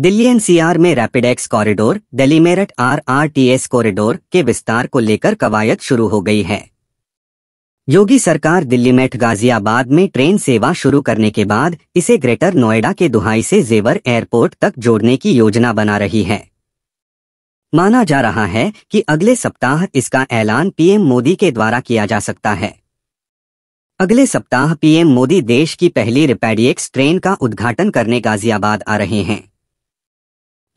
Delhi NCR में rapid X corridor Delhi Meerut R R T S corridor के विस्तार को लेकर कवायद शुरू हो गई है योगी सरकार दिल्ली मेट गाजियाबाद में ट्रेन सेवा शुरू करने के बाद इसे ग्रेटर नोएडा के दुहाई से जेवर एयरपोर्ट तक जोड़ने की योजना बना रही है माना जा रहा है कि अगले सप्ताह इसका ऐलान पीएम मोदी के द्वारा किया जा सकता है अगले सप्ताह पीएम मोदी देश की पहली रिपेडियक्स ट्रेन का उद्घाटन करने गाजियाबाद आ रहे हैं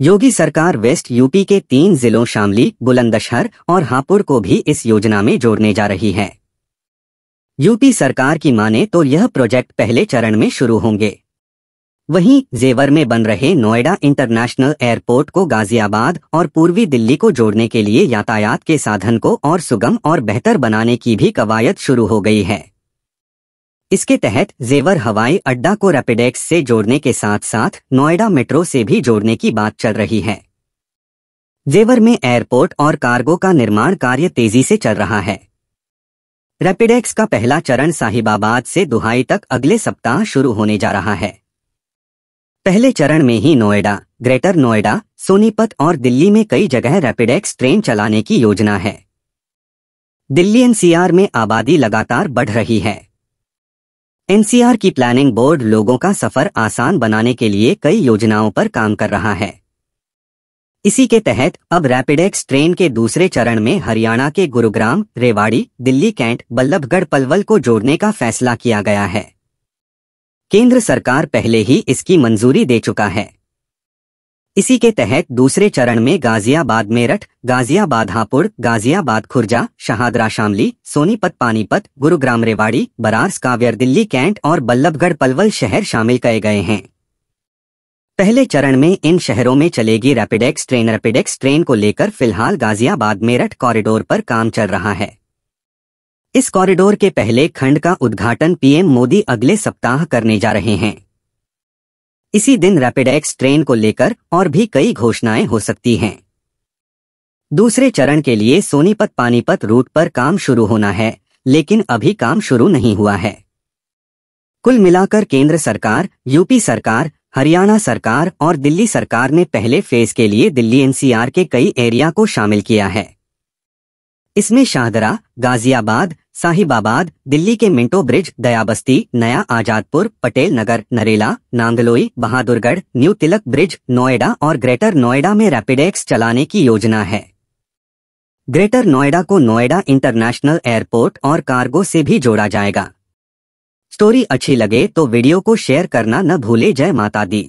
योगी सरकार वेस्ट यूपी के तीन जिलों शामली बुलंदशहर और हापुड़ को भी इस योजना में जोड़ने जा रही है यूपी सरकार की माने तो यह प्रोजेक्ट पहले चरण में शुरू होंगे वहीं जेवर में बन रहे नोएडा इंटरनेशनल एयरपोर्ट को गाजियाबाद और पूर्वी दिल्ली को जोड़ने के लिए यातायात के साधन को और सुगम और बेहतर बनाने की भी कवायद शुरू हो गई है इसके तहत जेवर हवाई अड्डा को रैपिडेक्स से जोड़ने के साथ साथ नोएडा मेट्रो से भी जोड़ने की बात चल रही है जेवर में एयरपोर्ट और कार्गो का निर्माण कार्य तेजी से चल रहा है रैपिडेक्स का पहला चरण साहिबाबाद से दुहाई तक अगले सप्ताह शुरू होने जा रहा है पहले चरण में ही नोएडा ग्रेटर नोएडा सोनीपत और दिल्ली में कई जगह रैपिडेक्स ट्रेन चलाने की योजना है दिल्ली एनसीआर में आबादी लगातार बढ़ रही है एनसीआर की प्लानिंग बोर्ड लोगों का सफर आसान बनाने के लिए कई योजनाओं पर काम कर रहा है इसी के तहत अब रैपिडेक्स ट्रेन के दूसरे चरण में हरियाणा के गुरुग्राम रेवाड़ी दिल्ली कैंट बल्लभगढ़ पलवल को जोड़ने का फैसला किया गया है केंद्र सरकार पहले ही इसकी मंजूरी दे चुका है इसी के तहत दूसरे चरण में गाजियाबाद मेरठ गाजियाबाद हापुड़ गाजियाबाद खुर्जा शहादरा शामली सोनीपत पानीपत गुरुग्राम रेवाड़ी बरास काव्यर दिल्ली कैंट और बल्लभगढ़ पलवल शहर शामिल किए गए हैं पहले चरण में इन शहरों में चलेगी रैपिडेक्स ट्रेन रैपिडेक्स ट्रेन को लेकर फिलहाल गाजियाबाद मेरठ कॉरिडोर पर काम चल रहा है इस कॉरिडोर के पहले खंड का उद्घाटन पीएम मोदी अगले सप्ताह करने जा रहे हैं इसी दिन रैपिड एक्स ट्रेन को लेकर और भी कई घोषणाएं हो सकती हैं दूसरे चरण के लिए सोनीपत पानीपत रूट पर काम शुरू होना है लेकिन अभी काम शुरू नहीं हुआ है कुल मिलाकर केंद्र सरकार यूपी सरकार हरियाणा सरकार और दिल्ली सरकार ने पहले फेज के लिए दिल्ली एनसीआर के कई एरिया को शामिल किया है इसमें शाहदरा गाजियाबाद साहिबाबाद दिल्ली के Minto Bridge Dayabasti Naya Azadpur Patel Nagar Narela Nangloi Bahadurgarh New Tilak Bridge Noida और ग्रेटर नोएडा में रैपिडेक्स चलाने की योजना है ग्रेटर नोएडा को नोएडा इंटरनेशनल एयरपोर्ट और कार्गो से भी जोड़ा जाएगा स्टोरी अच्छी लगे तो वीडियो को शेयर करना न भूले जय माता दी